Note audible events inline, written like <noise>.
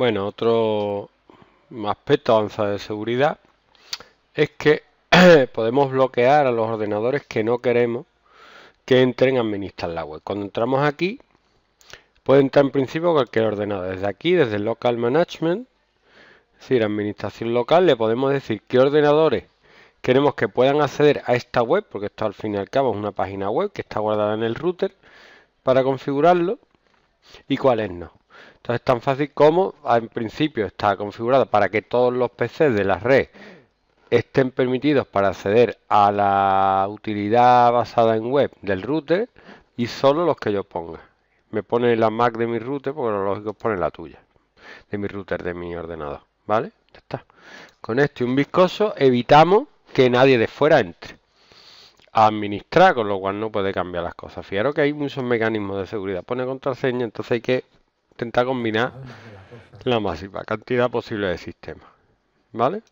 Bueno, otro aspecto avanzado de seguridad es que <clears throat> podemos bloquear a los ordenadores que no queremos que entren a administrar la web. Cuando entramos aquí, puede entrar en principio cualquier ordenador. Desde aquí, desde Local Management, es decir, administración local, le podemos decir qué ordenadores queremos que puedan acceder a esta web, porque esto al fin y al cabo es una página web que está guardada en el router, para configurarlo y cuáles no. Entonces es tan fácil como en principio está configurado para que todos los PCs de la red estén permitidos para acceder a la utilidad basada en web del router y solo los que yo ponga. Me pone la Mac de mi router porque lo lógico es poner la tuya, de mi router, de mi ordenador, ¿vale? Ya está. Con esto y un viscoso evitamos que nadie de fuera entre a administrar, con lo cual no puede cambiar las cosas. Fijaros que hay muchos mecanismos de seguridad. Pone contraseña, entonces hay que intentar combinar la máxima cantidad posible de sistemas. ¿Vale?